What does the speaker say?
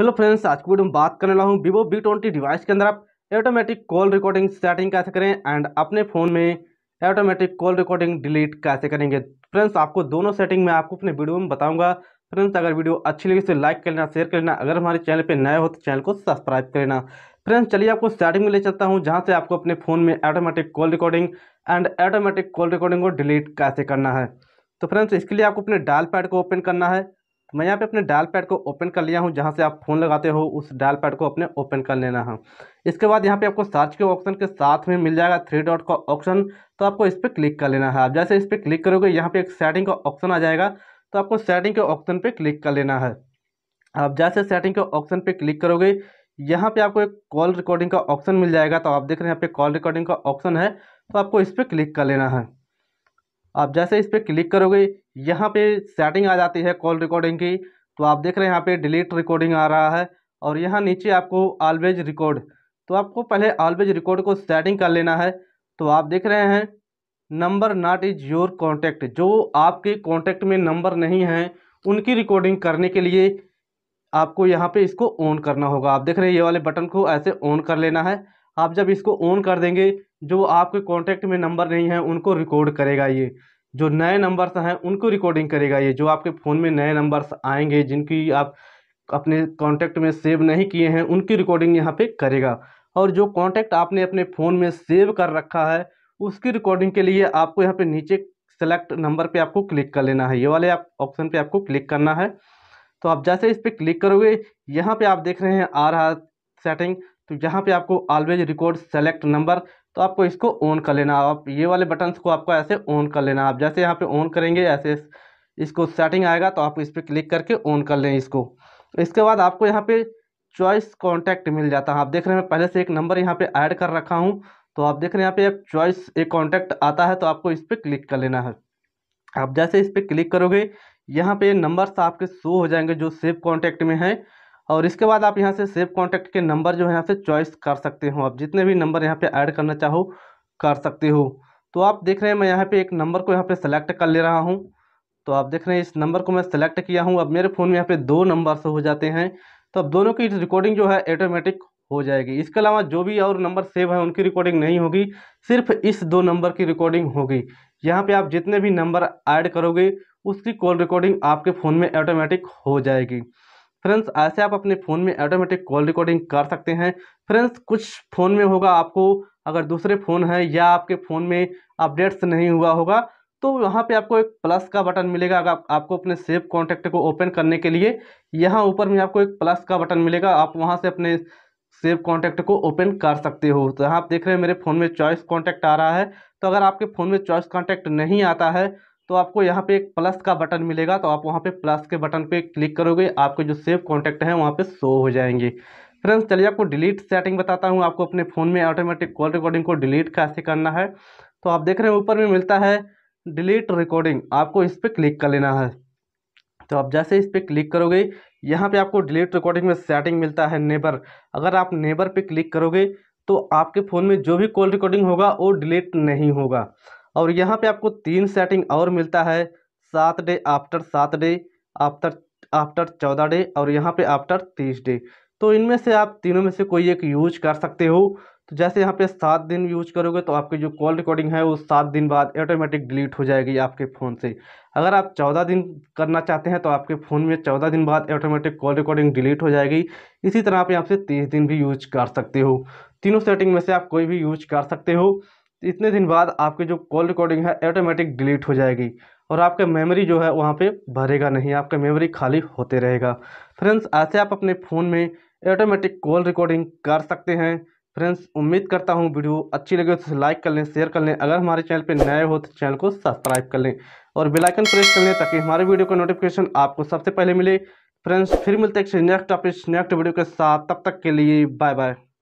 hello friends आज की video में बात करने वाला हूँ वीवो बी ट्वेंटी डिवाइस के अंदर आप ऑटोमेटिक कॉल रिकॉर्डिंग सेटिंग कैसे करें एंड अपने फ़ोन में ऑटोमेटिक कॉल रिकॉर्डिंग डिलीट कैसे करेंगे फ्रेंड्स आपको दोनों सेटिंग में आपको अपने वीडियो में बताऊंगा फ्रेंड्स अगर वीडियो अच्छी लगी तो लाइक कर लेना शेयर कर लेना अगर हमारे चैनल पर नए हो तो चैनल को सब्सक्राइब कर लेना फ्रेंड्स चलिए आपको सेटिंग में ले चलता हूँ जहाँ से आपको अपने फ़ोन में automatic call recording and automatic call recording को डिलीट कैसे करना है तो फ्रेंड्स इसके लिए आपको अपने डायल पैड को ओपन करना है तो मैं यहाँ पे अपने डायल पैड को ओपन कर लिया हूँ जहाँ से आप फ़ोन लगाते हो उस डायल पैड को अपने ओपन कर लेना है इसके बाद यहाँ पे आपको सर्च के ऑप्शन के साथ में मिल जाएगा थ्री डॉट का ऑप्शन तो आपको इस पर क्लिक कर लेना है आप जैसे इस पर क्लिक करोगे यहाँ पे एक सेटिंग का ऑप्शन आ जाएगा तो आपको सेटिंग के ऑप्शन पर क्लिक कर लेना है आप जैसे सेटिंग के ऑप्शन पर क्लिक करोगे यहाँ पे आपको एक कॉल रिकॉर्डिंग का ऑप्शन मिल जाएगा तो आप देख रहे हैं यहाँ पे कॉल रिकॉर्डिंग का ऑप्शन है तो आपको इस पर क्लिक कर लेना है आप जैसे इस पर क्लिक करोगे यहाँ पे सेटिंग आ जाती है कॉल रिकॉर्डिंग की तो आप देख रहे हैं यहाँ पे डिलीट रिकॉर्डिंग आ रहा है और यहाँ नीचे आपको ऑलवेज रिकॉर्ड तो आपको पहले ऑलवेज रिकॉर्ड को सेटिंग कर लेना है तो आप देख रहे हैं number not is your contact जो आपके कॉन्टैक्ट में नंबर नहीं हैं उनकी रिकॉर्डिंग करने के लिए आपको यहाँ पे इसको ऑन करना होगा आप देख रहे हैं ये वाले बटन को ऐसे ऑन कर लेना है आप जब इसको ऑन कर देंगे जो आपके कॉन्टैक्ट में नंबर नहीं है उनको रिकॉर्ड करेगा ये जो नए नंबर्स हैं उनको रिकॉर्डिंग करेगा ये जो आपके फ़ोन में नए नंबर्स आएंगे जिनकी आप अपने कॉन्टैक्ट में सेव नहीं किए हैं उनकी रिकॉर्डिंग यहाँ पे करेगा और जो कॉन्टैक्ट आपने अपने फ़ोन में सेव कर रखा है उसकी रिकॉर्डिंग के लिए आपको यहाँ पे नीचे सेलेक्ट नंबर पे आपको क्लिक कर लेना है ये वाले आप ऑप्शन पे आपको क्लिक करना है तो आप जैसे इस पर क्लिक करोगे यहाँ पर आप देख रहे हैं आ रहा सेटिंग तो यहाँ पे आपको ऑलवेज रिकॉर्ड सेलेक्ट नंबर तो आपको इसको ऑन कर लेना आप ये वाले बटन्स को आपको ऐसे ऑन कर लेना आप जैसे यहाँ पे ऑन करेंगे ऐसे इसको सेटिंग आएगा तो आप इस पर क्लिक करके ऑन कर लें इसको इसके बाद आपको यहाँ पे चॉइस कॉन्टैक्ट मिल जाता है आप देख रहे हैं पहले से एक नंबर यहाँ पर ऐड कर रखा हूँ तो आप देख रहे हैं यहाँ पे चॉइस एक कॉन्टैक्ट आता है तो आपको इस पर क्लिक कर लेना है आप जैसे इस पर क्लिक करोगे यहाँ पे नंबर्स आपके शो हो जाएंगे जो सेव कॉन्टैक्ट में हैं और इसके बाद आप यहाँ से सेव कॉन्टैक्ट के नंबर जो है यहाँ से चॉइस कर सकते हो आप जितने भी नंबर यहाँ पे ऐड करना चाहो कर सकते हो तो आप देख रहे हैं मैं यहाँ पे एक नंबर को यहाँ पे सेलेक्ट कर ले रहा हूँ तो आप देख रहे हैं इस नंबर को मैं सेलेक्ट किया हूँ अब मेरे फ़ोन में यहाँ पे दो से हो जाते हैं तो अब दोनों की रिकॉर्डिंग जो है ऑटोमेटिक हो जाएगी इसके अलावा जो भी और नंबर सेव है उनकी रिकॉर्डिंग नहीं होगी सिर्फ इस दो नंबर की रिकॉर्डिंग होगी यहाँ पर आप जितने भी नंबर ऐड करोगे उसकी कॉल रिकॉर्डिंग आपके फ़ोन में ऑटोमेटिक हो जाएगी फ्रेंड्स ऐसे आप अपने फ़ोन में ऑटोमेटिक कॉल रिकॉर्डिंग कर सकते हैं फ्रेंड्स कुछ फ़ोन में होगा आपको अगर दूसरे फ़ोन है या आपके फ़ोन में अपडेट्स नहीं हुआ होगा तो वहाँ पे आपको एक प्लस का बटन मिलेगा अगर आप, आपको अपने सेव कॉन्टैक्ट को ओपन करने के लिए यहाँ ऊपर में आपको एक प्लस का बटन मिलेगा आप वहाँ से अपने सेव कॉन्टैक्ट को ओपन कर सकते हो तो यहाँ आप देख रहे हैं मेरे फ़ोन में चॉइस कॉन्टैक्ट आ रहा है तो अगर आपके फ़ोन में चॉइस कॉन्टैक्ट नहीं आता है तो आपको यहाँ पे एक प्लस का बटन मिलेगा तो आप वहाँ पे प्लस के बटन पे क्लिक करोगे आपके जो सेव कॉन्टैक्ट हैं वहाँ पे शो हो जाएंगे फ्रेंड्स चलिए आपको डिलीट सेटिंग बताता हूँ आपको अपने फ़ोन में ऑटोमेटिक कॉल रिकॉर्डिंग को डिलीट कैसे करना है तो आप देख रहे हैं ऊपर में मिलता है डिलीट रिकॉर्डिंग आपको इस पर क्लिक कर लेना है तो आप जैसे इस पर क्लिक करोगे यहाँ पर आपको डिलीट रिकॉर्डिंग में सेटिंग मिलता है नेबर अगर आप नेबर पर क्लिक करोगे तो आपके फ़ोन में जो भी कॉल रिकॉर्डिंग होगा वो डिलीट नहीं होगा और यहाँ पे आपको तीन सेटिंग और मिलता है सात डे आफ्टर सात डे आफ्टर आफ्टर चौदह डे और यहाँ पे आफ्टर तीस डे तो इनमें से आप तीनों में से कोई एक यूज कर सकते हो तो जैसे यहाँ पे सात दिन यूज करोगे तो आपकी जो कॉल रिकॉर्डिंग है वो सात दिन बाद ऑटोमेटिक डिलीट हो जाएगी आपके फ़ोन से अगर आप चौदह दिन करना चाहते हैं तो आपके फ़ोन में चौदह दिन बाद ऑटोमेटिक कॉल रिकॉर्डिंग डिलीट हो जाएगी इसी तरह आप यहाँ से तीस दिन भी यूज कर सकते हो तीनों सेटिंग में से आप कोई भी यूज कर सकते हो इतने दिन बाद आपकी जो कॉल रिकॉर्डिंग है ऑटोमेटिक डिलीट हो जाएगी और आपका मेमोरी जो है वहाँ पे भरेगा नहीं आपका मेमोरी खाली होते रहेगा फ्रेंड्स ऐसे आप अपने फ़ोन में ऑटोमेटिक कॉल रिकॉर्डिंग कर सकते हैं फ्रेंड्स उम्मीद करता हूँ वीडियो अच्छी लगे तो लाइक कर लें शेयर कर लें अगर हमारे चैनल पर नए हो तो चैनल को सब्सक्राइब कर लें और बेलाइकन प्रेस कर लें ताकि हमारे वीडियो का नोटिफिकेशन आपको सबसे पहले मिले फ्रेंड्स फिर मिलते हैं नेक्स्ट टॉपिक नेक्स्ट वीडियो के साथ तब तक के लिए बाय बाय